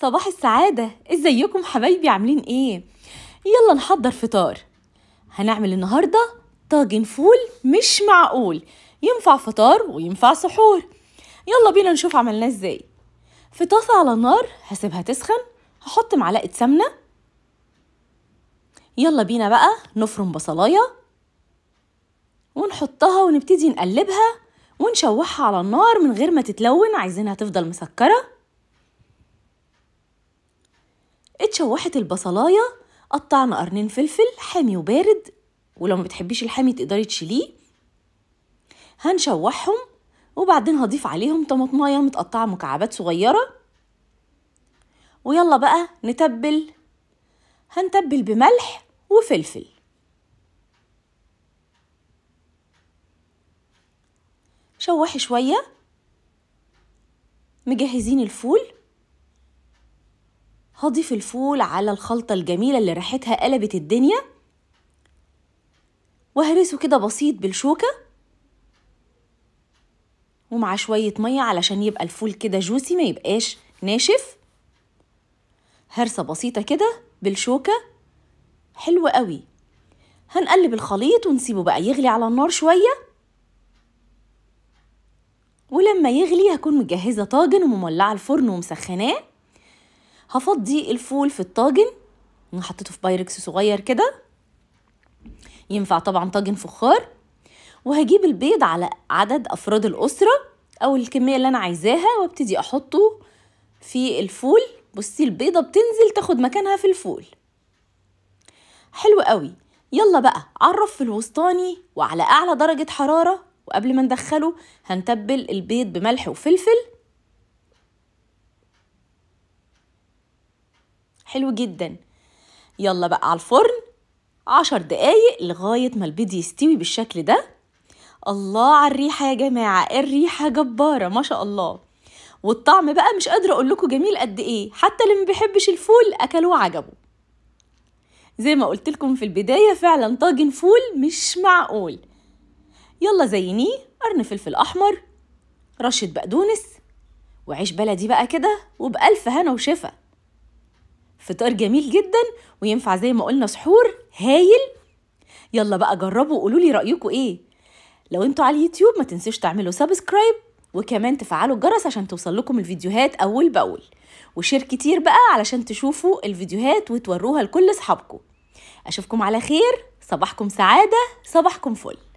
صباح السعادة ازيكم حبايبي عاملين ايه يلا نحضر فطار هنعمل النهاردة طاجن فول مش معقول ينفع فطار وينفع سحور يلا بينا نشوف عملناه ازاي في طاسة على النار هسيبها تسخن هحط معلقة سمنة يلا بينا بقى نفرم بصلاية ونحطها ونبتدي نقلبها ونشوحها على النار من غير ما تتلون عايزينها تفضل مسكره اتشوحت البصلايه قطعنا قرنين فلفل حامي وبارد ولو ما بتحبيش الحامي تقدري تشيليه هنشوحهم وبعدين هضيف عليهم طماطمايه متقطعه مكعبات صغيره ويلا بقى نتبل هنتبل بملح وفلفل شوحي شويه مجهزين الفول هضيف الفول على الخلطة الجميلة اللي ريحتها قلبت الدنيا وهرسه كده بسيط بالشوكة ومع شوية مية علشان يبقى الفول كده جوسي ما يبقاش ناشف هرسة بسيطة كده بالشوكة حلوة قوي هنقلب الخليط ونسيبه بقى يغلي على النار شوية ولما يغلي هكون مجهزة طاجن ومولعة الفرن ومسخناه هفضي الفول في الطاجن انا حطيته في بايركس صغير كده ينفع طبعا طاجن فخار وهجيب البيض على عدد افراد الاسره او الكميه اللي انا عايزاها وابتدي احطه في الفول بصي البيضه بتنزل تاخد مكانها في الفول حلو قوي يلا بقى عرف في الوسطاني وعلى اعلى درجه حراره وقبل ما ندخله هنتبل البيض بملح وفلفل حلو جدا يلا بقى على الفرن عشر دقايق لغاية ما البيض يستوي بالشكل ده الله على الريحة يا جماعة الريحة جبارة ما شاء الله والطعم بقى مش قادرة أقول لكم جميل قد إيه حتى اللي ما بيحبش الفول أكلوا وعجبه زي ما قلت لكم في البداية فعلا طاجن فول مش معقول يلا زينيه قرن فلفل أحمر رشة بقدونس وعيش بلدي بقى كده وبألف هنا وشفا فطار جميل جدا وينفع زي ما قلنا سحور هايل يلا بقى جربوا وقولوا لي رايكم ايه لو انتوا على اليوتيوب ما تنسوش تعملوا سبسكرايب وكمان تفعلوا الجرس عشان توصل لكم الفيديوهات اول باول وشير كتير بقى علشان تشوفوا الفيديوهات وتوروها لكل اصحابكم اشوفكم على خير صباحكم سعاده صباحكم فل